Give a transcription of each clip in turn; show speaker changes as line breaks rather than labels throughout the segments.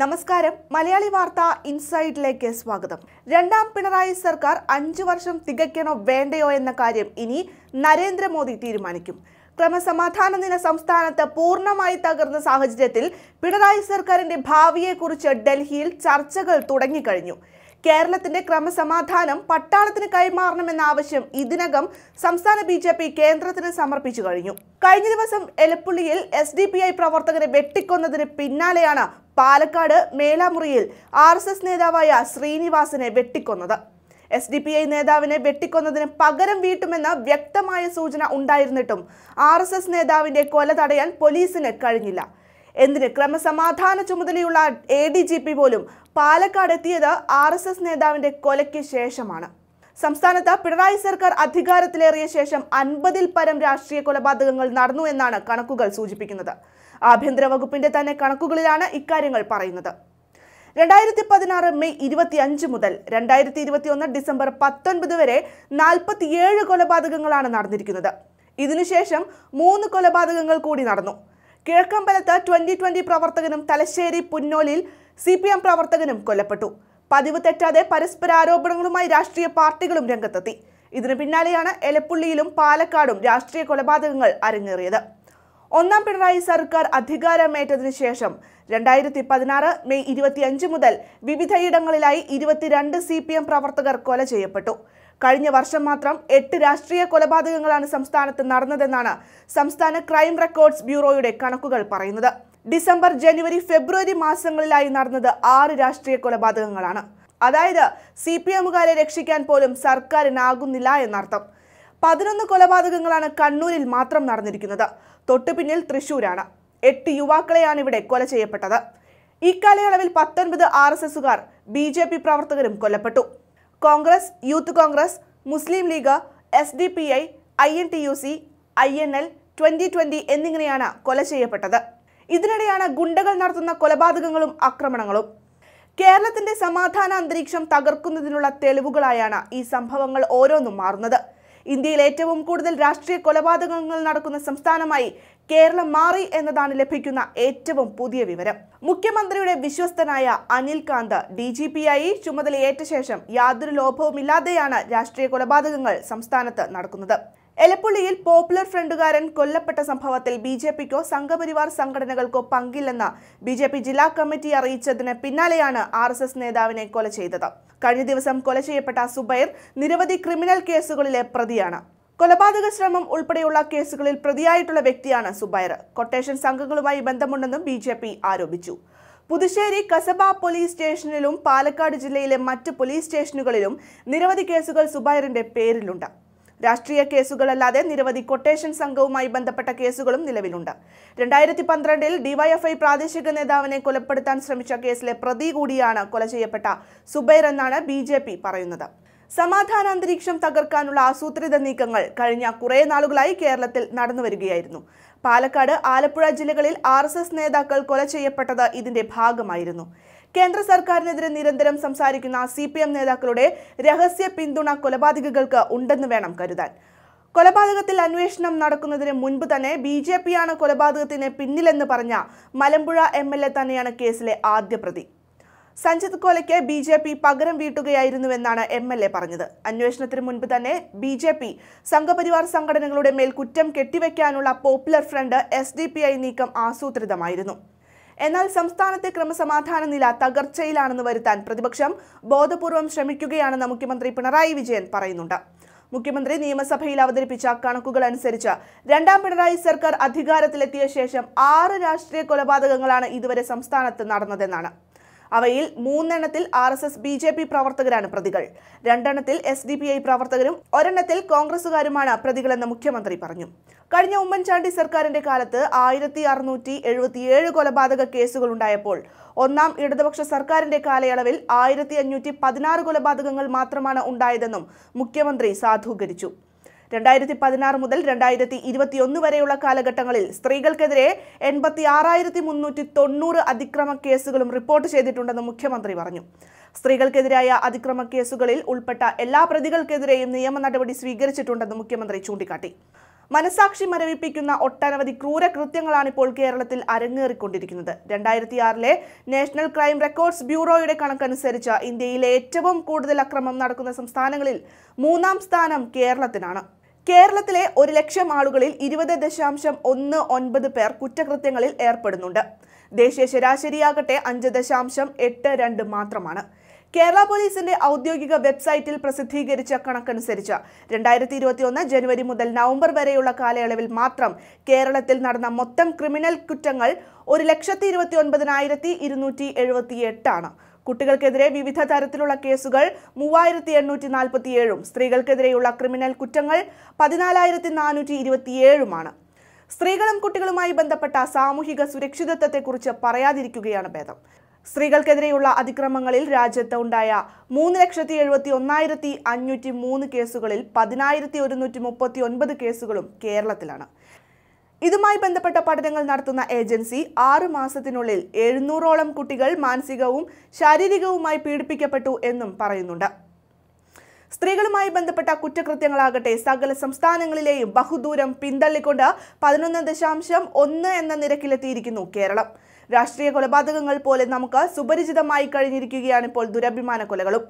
നമസ്കാരം മലയാളി വാർത്ത ഇൻസൈഡിലേക്ക് സ്വാഗതം രണ്ടാം പിണറായി സർക്കാർ അഞ്ചു വർഷം തികയ്ക്കണോ വേണ്ടയോ എന്ന കാര്യം ഇനി നരേന്ദ്രമോദി തീരുമാനിക്കും ക്രമസമാധാന നില സംസ്ഥാനത്ത് പൂർണ്ണമായി തകർന്ന സാഹചര്യത്തിൽ പിണറായി സർക്കാരിന്റെ ഭാവിയെക്കുറിച്ച് ഡൽഹിയിൽ ചർച്ചകൾ തുടങ്ങിക്കഴിഞ്ഞു കേരളത്തിന്റെ ക്രമസമാധാനം പട്ടാളത്തിന് കൈമാറണമെന്ന ആവശ്യം ഇതിനകം സംസ്ഥാന ബി ജെ പി കേന്ദ്രത്തിന് സമർപ്പിച്ചു കഴിഞ്ഞു കഴിഞ്ഞ ദിവസം എലപ്പുള്ളിയിൽ എസ് ഡി പി ഐ പ്രവർത്തകരെ വെട്ടിക്കൊന്നതിന് പിന്നാലെയാണ് പാലക്കാട് മേലാമുറിയിൽ ആർ എസ് എസ് നേതാവായ ശ്രീനിവാസനെ വെട്ടിക്കൊന്നത് എസ് ഡി പി ഐ നേതാവിനെ വെട്ടിക്കൊന്നതിന് പകരം വീട്ടുമെന്ന വ്യക്തമായ സൂചന ഉണ്ടായിരുന്നിട്ടും ആർ എസ് എസ് നേതാവിന്റെ കൊല തടയാൻ പോലീസിന് കഴിഞ്ഞില്ല എന്തിന് ക്രമസമാധാന ചുമതലയുള്ള എ ഡി ജി പി പോലും എത്തിയത് ആർ എസ് എസ് നേതാവിന്റെ കൊലയ്ക്ക് ശേഷമാണ് സംസ്ഥാനത്ത് പിണറായി സർക്കാർ അധികാരത്തിലേറിയ ശേഷം അൻപതിൽ പരം രാഷ്ട്രീയ കൊലപാതകങ്ങൾ നടന്നു എന്നാണ് കണക്കുകൾ സൂചിപ്പിക്കുന്നത് ആഭ്യന്തര വകുപ്പിന്റെ തന്നെ കണക്കുകളിലാണ് ഇക്കാര്യങ്ങൾ പറയുന്നത് രണ്ടായിരത്തി പതിനാറ് മെയ് ഇരുപത്തിയഞ്ച് മുതൽ രണ്ടായിരത്തി ഇരുപത്തിയൊന്ന് ഡിസംബർ പത്തൊൻപത് വരെ നാൽപ്പത്തിയേഴ് കൊലപാതകങ്ങളാണ് നടന്നിരിക്കുന്നത് ഇതിനുശേഷം മൂന്ന് കൊലപാതകങ്ങൾ കൂടി നടന്നു കിഴക്കമ്പലത്ത് ട്വന്റി ട്വന്റി പ്രവർത്തകനും തലശ്ശേരി പുന്നോലിൽ സി പി എം പ്രവർത്തകനും കൊല്ലപ്പെട്ടു പതിവ് തെറ്റാതെ പരസ്പരാരോപണങ്ങളുമായി രാഷ്ട്രീയ പാർട്ടികളും രംഗത്തെത്തി ഇതിനു പിന്നാലെയാണ് എലപ്പുള്ളിയിലും പാലക്കാടും രാഷ്ട്രീയ കൊലപാതകങ്ങൾ അരങ്ങേറിയത് ഒന്നാം പിണറായി സർക്കാർ അധികാരമേറ്റതിനു ശേഷം രണ്ടായിരത്തി പതിനാറ് മെയ് ഇരുപത്തിയഞ്ച് മുതൽ വിവിധയിടങ്ങളിലായി ഇരുപത്തിരണ്ട് സി പി എം പ്രവർത്തകർ കൊല ചെയ്യപ്പെട്ടു കഴിഞ്ഞ വർഷം മാത്രം എട്ട് രാഷ്ട്രീയ കൊലപാതകങ്ങളാണ് സംസ്ഥാനത്ത് നടന്നതെന്നാണ് സംസ്ഥാന ക്രൈം റെക്കോർഡ്സ് ബ്യൂറോയുടെ കണക്കുകൾ പറയുന്നത് ഡിസംബർ ജനുവരി ഫെബ്രുവരി മാസങ്ങളിലായി നടന്നത് ആറ് രാഷ്ട്രീയ കൊലപാതകങ്ങളാണ് അതായത് സി പി എമ്മുകാരെ രക്ഷിക്കാൻ പോലും സർക്കാരിനാകുന്നില്ല എന്നർത്ഥം പതിനൊന്ന് കൊലപാതകങ്ങളാണ് കണ്ണൂരിൽ മാത്രം നടന്നിരിക്കുന്നത് തൊട്ടുപിന്നിൽ തൃശൂരാണ് എട്ട് യുവാക്കളെയാണ് ഇവിടെ കൊല ചെയ്യപ്പെട്ടത് ഇക്കാലയളവിൽ പത്തൊൻപത് ആർ എസ് എസുകാർ ബി ജെ പി പ്രവർത്തകരും കൊല്ലപ്പെട്ടു Congress youth Congress Muslim League S D P I I N T U C I N L twenty twenty എന്നിങ്ങനെയാണ് കൊല ചെയ്യപ്പെട്ടത് ഇതിനിടെയാണ് ഗുണ്ടകൾ നടത്തുന്ന കൊലപാതകങ്ങളും ആക്രമണങ്ങളും കേരളത്തിന്റെ സമാധാന അന്തരീക്ഷം തകർക്കുന്നതിനുള്ള തെളിവുകളായാണ് ഈ സംഭവങ്ങൾ ഓരോന്നും മാറുന്നത് ഇന്ത്യയിൽ ഏറ്റവും കൂടുതൽ രാഷ്ട്രീയ കൊലപാതകങ്ങൾ നടക്കുന്ന സംസ്ഥാനമായി കേരളം മാറി എന്നതാണ് ലഭിക്കുന്ന ഏറ്റവും പുതിയ വിവരം മുഖ്യമന്ത്രിയുടെ വിശ്വസ്തനായ അനിൽ കാന്ത് ഡി ജി ആയി ചുമതലയേറ്റ ശേഷം യാതൊരു ലോഭവുമില്ലാതെയാണ് രാഷ്ട്രീയ കൊലപാതകങ്ങൾ സംസ്ഥാനത്ത് നടക്കുന്നത് എലപ്പുള്ളിയിൽ പോപ്പുലർ ഫ്രണ്ടുകാരൻ കൊല്ലപ്പെട്ട സംഭവത്തിൽ ബി ജെ പിക്കോ സംഘപരിവാർ സംഘടനകൾക്കോ പങ്കില്ലെന്ന് ബി ജെ പി ജില്ലാ കമ്മിറ്റി അറിയിച്ചതിന് പിന്നാലെയാണ് ആർ എസ് എസ് നേതാവിനെ കൊല ചെയ്തത് കഴിഞ്ഞ ദിവസം കൊല ചെയ്യപ്പെട്ട സുബൈർ നിരവധി ക്രിമിനൽ കേസുകളിലെ പ്രതിയാണ് കൊലപാതക ശ്രമം ഉൾപ്പെടെയുള്ള കേസുകളിൽ പ്രതിയായിട്ടുള്ള വ്യക്തിയാണ് സുബൈർ കൊട്ടേഷൻ സംഘങ്ങളുമായി ബന്ധമുണ്ടെന്നും ബി ജെ പി ആരോപിച്ചു പുതുശ്ശേരി കസബ പോലീസ് സ്റ്റേഷനിലും പാലക്കാട് ജില്ലയിലെ മറ്റ് പോലീസ് സ്റ്റേഷനുകളിലും നിരവധി കേസുകൾ സുബൈറിന്റെ പേരിലുണ്ട് രാഷ്ട്രീയ കേസുകളല്ലാതെ നിരവധി കൊട്ടേഷൻ സംഘവുമായി ബന്ധപ്പെട്ട കേസുകളും നിലവിലുണ്ട് രണ്ടായിരത്തി പന്ത്രണ്ടിൽ ഡിവൈഎഫ്ഐ പ്രാദേശിക നേതാവിനെ കൊലപ്പെടുത്താൻ ശ്രമിച്ച കേസിലെ പ്രതി കൂടിയാണ് കൊല ചെയ്യപ്പെട്ട സുബൈർ എന്നാണ് ബി പറയുന്നത് സമാധാന അന്തരീക്ഷം തകർക്കാനുള്ള ആസൂത്രിത നീക്കങ്ങൾ കഴിഞ്ഞ കുറേ നാളുകളായി കേരളത്തിൽ നടന്നു വരികയായിരുന്നു പാലക്കാട് ആലപ്പുഴ ജില്ലകളിൽ ആർ നേതാക്കൾ കൊല ചെയ്യപ്പെട്ടത് ഇതിന്റെ ഭാഗമായിരുന്നു കേന്ദ്ര സർക്കാരിനെതിരെ നിരന്തരം സംസാരിക്കുന്ന സി നേതാക്കളുടെ രഹസ്യ പിന്തുണ കൊലപാതകങ്ങൾക്ക് ഉണ്ടെന്ന് വേണം കരുതാൻ കൊലപാതകത്തിൽ അന്വേഷണം നടക്കുന്നതിന് മുൻപ് തന്നെ ബി ജെ പിയാണ് കൊലപാതകത്തിന് പിന്നിലെന്ന് പറഞ്ഞ മലമ്പുഴ എം എൽ എ തന്നെയാണ് കേസിലെ ആദ്യ പ്രതി സഞ്ജിത് കൊലയ്ക്ക് ബി ജെ പി പകരം വീട്ടുകയായിരുന്നുവെന്നാണ് എം എൽ എ പറഞ്ഞത് അന്വേഷണത്തിന് മുൻപ് തന്നെ ബി ജെ പി സംഘപരിവാർ സംഘടനകളുടെ മേൽ കുറ്റം കെട്ടിവെക്കാനുള്ള popular front S D P I നീക്കം ആസൂത്രിതമായിരുന്നു എന്നാൽ സംസ്ഥാനത്തെ ക്രമസമാധാന നില തകർച്ചയിലാണെന്ന് വരുത്താൻ പ്രതിപക്ഷം ബോധപൂർവം ശ്രമിക്കുകയാണെന്ന് മുഖ്യമന്ത്രി പിണറായി വിജയൻ പറയുന്നുണ്ട് മുഖ്യമന്ത്രി നിയമസഭയിൽ അവതരിപ്പിച്ച കണക്കുകൾ അനുസരിച്ച് രണ്ടാം പിണറായി സർക്കാർ അധികാരത്തിലെത്തിയ ശേഷം ആറ് രാഷ്ട്രീയ കൊലപാതകങ്ങളാണ് ഇതുവരെ സംസ്ഥാനത്ത് നടന്നതെന്നാണ് അവയിൽ മൂന്നെണ്ണത്തിൽ R S S B J P പ്രവർത്തകരാണ് പ്രതികൾ രണ്ടെണ്ണത്തിൽ എസ് ഡി പി ഐ പ്രവർത്തകരും ഒരെണ്ണത്തിൽ കോൺഗ്രസുകാരുമാണ് പ്രതികളെന്ന് മുഖ്യമന്ത്രി പറഞ്ഞു കഴിഞ്ഞ ഉമ്മൻചാണ്ടി സർക്കാരിന്റെ കാലത്ത് ആയിരത്തി അറുന്നൂറ്റി എഴുപത്തിയേഴ് കൊലപാതക കേസുകൾ ഉണ്ടായപ്പോൾ ഒന്നാം ഇടതുപക്ഷ സർക്കാരിന്റെ കാലയളവിൽ ആയിരത്തി അഞ്ഞൂറ്റി പതിനാറ് കൊലപാതകങ്ങൾ മാത്രമാണ് ഉണ്ടായതെന്നും മുഖ്യമന്ത്രി സാധൂകരിച്ചു രണ്ടായിരത്തി പതിനാറ് മുതൽ രണ്ടായിരത്തി ഒന്ന് വരെയുള്ള കാലഘട്ടങ്ങളിൽ സ്ത്രീകൾക്കെതിരെ എൺപത്തി ആറായിരത്തി മുന്നൂറ്റി തൊണ്ണൂറ് അതിക്രമ കേസുകളും റിപ്പോർട്ട് ചെയ്തിട്ടുണ്ടെന്ന് മുഖ്യമന്ത്രി പറഞ്ഞു സ്ത്രീകൾക്കെതിരായ അതിക്രമ കേസുകളിൽ ഉൾപ്പെട്ട എല്ലാ പ്രതികൾക്കെതിരെയും നിയമ നടപടി സ്വീകരിച്ചിട്ടുണ്ടെന്ന് മുഖ്യമന്ത്രി ചൂണ്ടിക്കാട്ടി മനസാക്ഷി മരവിപ്പിക്കുന്ന ഒട്ടനവധി ക്രൂര കൃത്യങ്ങളാണ് ഇപ്പോൾ കേരളത്തിൽ അരങ്ങേറിക്കൊണ്ടിരിക്കുന്നത് രണ്ടായിരത്തി ആറിലെ നാഷണൽ ക്രൈം റെക്കോർഡ്സ് ബ്യൂറോയുടെ കണക്കനുസരിച്ച് ഇന്ത്യയിലെ ഏറ്റവും കൂടുതൽ അക്രമം നടക്കുന്ന സംസ്ഥാനങ്ങളിൽ മൂന്നാം സ്ഥാനം കേരളത്തിനാണ് കേരളത്തിലെ ഒരു ലക്ഷം ആളുകളിൽ ഇരുപത് ദശാംശം ഒന്ന് ഒൻപത് പേർ കുറ്റകൃത്യങ്ങളിൽ ഏർപ്പെടുന്നുണ്ട് ദേശീയ ശരാശരിയാകട്ടെ അഞ്ച് ദശാംശം എട്ട് രണ്ട് മാത്രമാണ് കേരള പോലീസിന്റെ ഔദ്യോഗിക വെബ്സൈറ്റിൽ പ്രസിദ്ധീകരിച്ച കണക്കനുസരിച്ച് രണ്ടായിരത്തി ഇരുപത്തി ഒന്ന് ജനുവരി മുതൽ നവംബർ വരെയുള്ള കാലയളവിൽ മാത്രം കേരളത്തിൽ നടന്ന മൊത്തം ക്രിമിനൽ കുറ്റങ്ങൾ ഒരു ലക്ഷത്തി ഇരുപത്തി ഒൻപതിനായിരത്തി ഇരുന്നൂറ്റി എഴുപത്തി എട്ടാണ് കുട്ടികൾക്കെതിരെ വിവിധ തരത്തിലുള്ള കേസുകൾ മൂവായിരത്തി എണ്ണൂറ്റി നാൽപ്പത്തിയേഴും സ്ത്രീകൾക്കെതിരെയുള്ള ക്രിമിനൽ കുറ്റങ്ങൾ പതിനാലായിരത്തി നാനൂറ്റി ഇരുപത്തിയേഴുമാണ് സ്ത്രീകളും കുട്ടികളുമായി ബന്ധപ്പെട്ട സാമൂഹിക സുരക്ഷിതത്വത്തെക്കുറിച്ച് പറയാതിരിക്കുകയാണ് ഭേദം സ്ത്രീകൾക്കെതിരെയുള്ള അതിക്രമങ്ങളിൽ രാജ്യത്ത് ഉണ്ടായ മൂന്ന് ലക്ഷത്തി എഴുപത്തി ഒന്നായിരത്തി അഞ്ഞൂറ്റി മൂന്ന് കേസുകളിൽ പതിനായിരത്തി ഒരുന്നൂറ്റി മുപ്പത്തി ഒൻപത് കേസുകളും കേരളത്തിലാണ് ഇതുമായി ബന്ധപ്പെട്ട പഠനങ്ങൾ നടത്തുന്ന ഏജൻസി ആറു മാസത്തിനുള്ളിൽ എഴുന്നൂറോളം കുട്ടികൾ മാനസികവും ശാരീരികവുമായി പീഡിപ്പിക്കപ്പെട്ടു എന്നും പറയുന്നുണ്ട് സ്ത്രീകളുമായി ബന്ധപ്പെട്ട കുറ്റകൃത്യങ്ങളാകട്ടെ സകല സംസ്ഥാനങ്ങളിലെയും ബഹുദൂരം പിന്തള്ളിക്കൊണ്ട് പതിനൊന്ന് ദശാംശം ഒന്ന് എന്ന നിരക്കിലെത്തിയിരിക്കുന്നു കേരളം രാഷ്ട്രീയ കൊലപാതകങ്ങൾ പോലെ നമുക്ക് സുപരിചിതമായി കഴിഞ്ഞിരിക്കുകയാണ് ഇപ്പോൾ ദുരഭിമാന കൊലകളും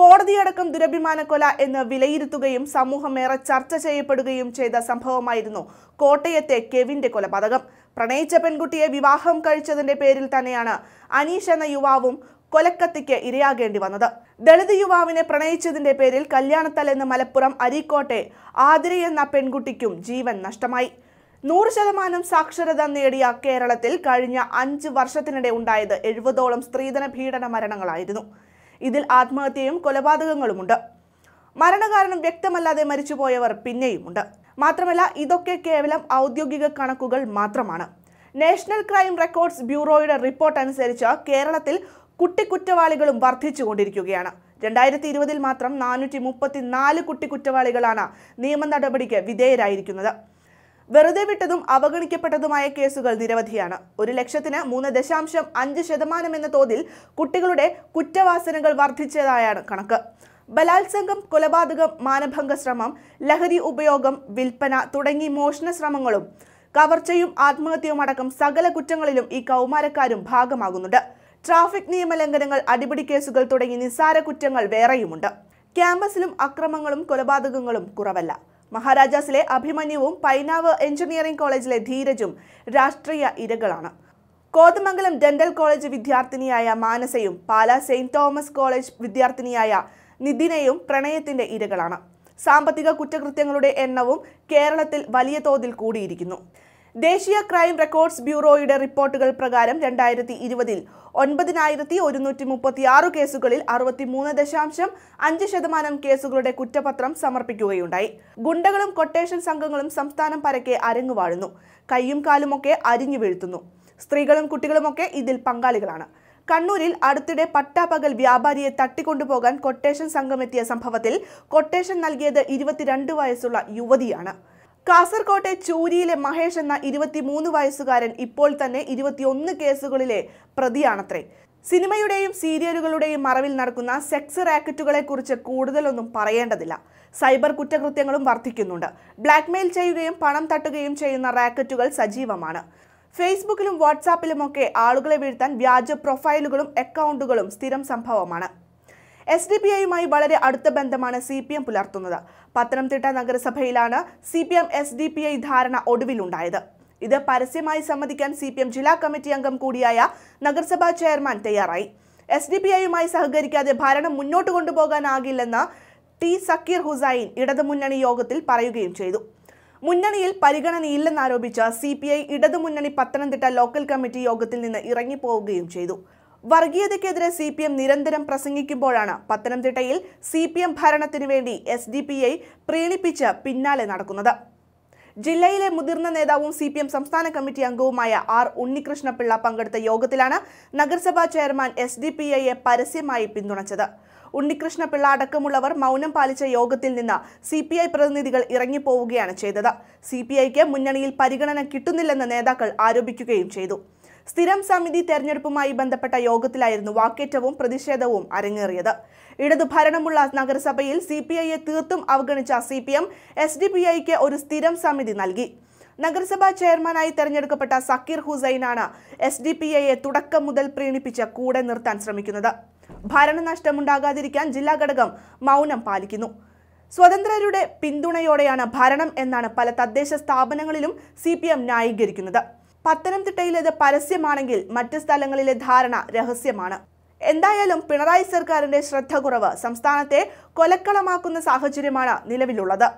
കോടതിയടക്കം ദുരഭിമാനക്കൊല എന്ന് വിലയിരുത്തുകയും സമൂഹമേറെ ചർച്ച ചെയ്യപ്പെടുകയും ചെയ്ത സംഭവമായിരുന്നു കോട്ടയത്തെ കെവിന്റെ കൊലപാതകം പ്രണയിച്ച പെൺകുട്ടിയെ വിവാഹം കഴിച്ചതിന്റെ പേരിൽ തന്നെയാണ് അനീഷ് എന്ന യുവാവും കൊലക്കത്തിക്ക് ഇരയാകേണ്ടി വന്നത് ദളിത് യുവാവിനെ പ്രണയിച്ചതിന്റെ പേരിൽ കല്യാണത്തലെന്ന് മലപ്പുറം അരീക്കോട്ടെ ആതിരി എന്ന പെൺകുട്ടിക്കും ജീവൻ നഷ്ടമായി നൂറ് ശതമാനം സാക്ഷരത നേടിയ കേരളത്തിൽ കഴിഞ്ഞ അഞ്ച് വർഷത്തിനിടെ ഉണ്ടായത് എഴുപതോളം സ്ത്രീധന പീഡന മരണങ്ങളായിരുന്നു ഇതിൽ ആത്മഹത്യയും കൊലപാതകങ്ങളുമുണ്ട് മരണകാരണം വ്യക്തമല്ലാതെ മരിച്ചുപോയവർ പിന്നെയുമുണ്ട് മാത്രമല്ല ഇതൊക്കെ കേവലം ഔദ്യോഗിക കണക്കുകൾ മാത്രമാണ് നാഷണൽ ക്രൈം റെക്കോർഡ്സ് ബ്യൂറോയുടെ റിപ്പോർട്ട് അനുസരിച്ച് കേരളത്തിൽ കുട്ടിക്കുറ്റവാളികളും വർദ്ധിച്ചുകൊണ്ടിരിക്കുകയാണ് രണ്ടായിരത്തി ഇരുപതിൽ മാത്രം നാനൂറ്റി മുപ്പത്തി നാല് കുട്ടിക്കുറ്റവാളികളാണ് നിയമ നടപടിക്ക് വിധേയരായിരിക്കുന്നത് വെറുതെ വിട്ടതും അവഗണിക്കപ്പെട്ടതുമായ കേസുകൾ നിരവധിയാണ് ഒരു ലക്ഷത്തിന് മൂന്ന് ദശാംശം അഞ്ച് ശതമാനം എന്ന തോതിൽ കുട്ടികളുടെ കുറ്റവാസനകൾ വർദ്ധിച്ചതായാണ് കണക്ക് ബലാത്സംഗം കൊലപാതകം മാനഭംഗ ശ്രമം ലഹരി ഉപയോഗം വിൽപ്പന തുടങ്ങി മോഷണ ശ്രമങ്ങളും കവർച്ചയും ആത്മഹത്യയും അടക്കം സകല കുറ്റങ്ങളിലും ഈ കൗമാരക്കാരും ഭാഗമാകുന്നുണ്ട് ട്രാഫിക് നിയമലംഘനങ്ങൾ അടിപിടി കേസുകൾ തുടങ്ങി നിസ്സാര കുറ്റങ്ങൾ വേറെയുമുണ്ട് ക്യാമ്പസിലും അക്രമങ്ങളും കൊലപാതകങ്ങളും കുറവല്ല മഹാരാജാസിലെ അഭിമന്യുവും പൈനാവ് എഞ്ചിനീയറിംഗ് കോളേജിലെ ധീരജും രാഷ്ട്രീയ ഇരകളാണ് കോതമംഗലം ഡെന്റൽ കോളേജ് വിദ്യാർത്ഥിനിയായ മാനസയും പാല സെയിന്റ് തോമസ് കോളേജ് വിദ്യാർത്ഥിനിയായ നിതിനയും പ്രണയത്തിന്റെ ഇരകളാണ് സാമ്പത്തിക കുറ്റകൃത്യങ്ങളുടെ എണ്ണവും കേരളത്തിൽ വലിയ തോതിൽ കൂടിയിരിക്കുന്നു ദേശീയ ക്രൈം റെക്കോർഡ്സ് ബ്യൂറോയുടെ റിപ്പോർട്ടുകൾ പ്രകാരം രണ്ടായിരത്തി ഇരുപതിൽ ഒൻപതിനായിരത്തി ഒരുന്നൂറ്റി ആറ് കേസുകളിൽ അറുപത്തിമൂന്ന് ദശാംശം അഞ്ച് ശതമാനം കേസുകളുടെ കുറ്റപത്രം സമർപ്പിക്കുകയുണ്ടായി ഗുണ്ടകളും കൊട്ടേഷൻ സംഘങ്ങളും സംസ്ഥാനം പരക്കെ അരങ്ങുവാഴുന്നു കൈയും കാലുമൊക്കെ അരിഞ്ഞു വീഴ്ത്തുന്നു സ്ത്രീകളും കുട്ടികളുമൊക്കെ ഇതിൽ പങ്കാളികളാണ് കണ്ണൂരിൽ അടുത്തിടെ പട്ടാപകൽ വ്യാപാരിയെ തട്ടിക്കൊണ്ടുപോകാൻ കൊട്ടേഷൻ സംഘമെത്തിയ സംഭവത്തിൽ കൊട്ടേഷൻ നൽകിയത് ഇരുപത്തിരണ്ട് വയസ്സുള്ള യുവതിയാണ് കാസർകോട്ടെ ചൂരിയിലെ മഹേഷ് എന്ന ഇരുപത്തിമൂന്ന് വയസ്സുകാരൻ ഇപ്പോൾ തന്നെ ഇരുപത്തിയൊന്ന് കേസുകളിലെ പ്രതിയാണത്രേ സിനിമയുടെയും സീരിയലുകളുടെയും മറവിൽ നടക്കുന്ന സെക്സ് റാക്കറ്റുകളെക്കുറിച്ച് കൂടുതലൊന്നും പറയേണ്ടതില്ല സൈബർ കുറ്റകൃത്യങ്ങളും വർദ്ധിക്കുന്നുണ്ട് ബ്ലാക്ക്മെയിൽ ചെയ്യുകയും പണം തട്ടുകയും ചെയ്യുന്ന റാക്കറ്റുകൾ സജീവമാണ് ഫേസ്ബുക്കിലും വാട്സാപ്പിലുമൊക്കെ ആളുകളെ വീഴ്ത്താൻ വ്യാജ പ്രൊഫൈലുകളും അക്കൗണ്ടുകളും സ്ഥിരം സംഭവമാണ് എസ് ഡി പി ഐയുമായി വളരെ അടുത്ത ബന്ധമാണ് സി പി എം പുലർത്തുന്നത് പത്തനംതിട്ട നഗരസഭയിലാണ് C P M S D P I ധാരണ ഒടുവിലുണ്ടായത് ഇത് പരസ്യമായി സമ്മതിക്കാൻ സി പി എം ജില്ലാ കമ്മിറ്റി അംഗം കൂടിയായ നഗരസഭാ ചെയർമാൻ തയ്യാറായി എസ് ഡി പി ഐയുമായി സഹകരിക്കാതെ ഭരണം മുന്നോട്ട് കൊണ്ടുപോകാനാകില്ലെന്ന് ടി സക്കീർ ഹുസൈൻ ഇടതുമുന്നണി യോഗത്തിൽ പറയുകയും ചെയ്തു മുന്നണിയിൽ പരിഗണനയില്ലെന്നാരോപിച്ച സി പി ഐ ഇടതുമുന്നണി പത്തനംതിട്ട ലോക്കൽ കമ്മിറ്റി യോഗത്തിൽ നിന്ന് ഇറങ്ങിപ്പോവുകയും ചെയ്തു വർഗീയതയ്ക്കെതിരെ സി പി എം നിരന്തരം പ്രസംഗിക്കുമ്പോഴാണ് പത്തനംതിട്ടയിൽ സി പി എം ഭരണത്തിനു വേണ്ടി എസ് ഡി പി ഐ പ്രീണിപ്പിച്ച് പിന്നാലെ നടക്കുന്നത് ജില്ലയിലെ മുതിർന്ന നേതാവും സി പി എം സംസ്ഥാന കമ്മിറ്റി അംഗവുമായ ആർ ഉണ്ണികൃഷ്ണപിള്ള പങ്കെടുത്ത യോഗത്തിലാണ് നഗരസഭാ ചെയർമാൻ എസ് ഡി പി ഐയെ പരസ്യമായി പിന്തുണച്ചത് ഉണ്ണികൃഷ്ണപിള്ള അടക്കമുള്ളവർ മൗനം പാലിച്ച യോഗത്തിൽ നിന്ന് സി പി ഐ പ്രതിനിധികൾ ഇറങ്ങിപ്പോവുകയാണ് ചെയ്തത് സി പി ഐക്ക് മുന്നണിയിൽ പരിഗണന കിട്ടുന്നില്ലെന്ന് നേതാക്കൾ ആരോപിക്കുകയും ചെയ്തു സ്ഥിരം സമിതി തെരഞ്ഞെടുപ്പുമായി ബന്ധപ്പെട്ട യോഗത്തിലായിരുന്നു വാക്കേറ്റവും പ്രതിഷേധവും അരങ്ങേറിയത് ഇടതുഭരണമുള്ള നഗരസഭയിൽ സി പി ഐയെ തീർത്തും അവഗണിച്ച C P M S D P ഐക്ക് ഒരു സ്ഥിരം സമിതി നൽകി നഗരസഭാ ചെയർമാനായി തെരഞ്ഞെടുക്കപ്പെട്ട സക്കീർ ഹുസൈനാണ് എസ് ഡി പി ഐയെ തുടക്കം മുതൽ പ്രീണിപ്പിച്ച് കൂടെ നിർത്താൻ ശ്രമിക്കുന്നത് ഭരണനഷ്ടമുണ്ടാകാതിരിക്കാൻ ജില്ലാ ഘടകം മൗനം പാലിക്കുന്നു സ്വതന്ത്രരുടെ പിന്തുണയോടെയാണ് ഭരണം എന്നാണ് പല തദ്ദേശ സ്ഥാപനങ്ങളിലും സി പി എം ന്യായീകരിക്കുന്നത് പത്തനംതിട്ടയിലേത് പരസ്യമാണെങ്കിൽ മറ്റ് സ്ഥലങ്ങളിലെ ധാരണ രഹസ്യമാണ് എന്തായാലും പിണറായി സർക്കാരിന്റെ ശ്രദ്ധ കുറവ് സംസ്ഥാനത്തെ കൊലക്കളമാക്കുന്ന സാഹചര്യമാണ് നിലവിലുള്ളത്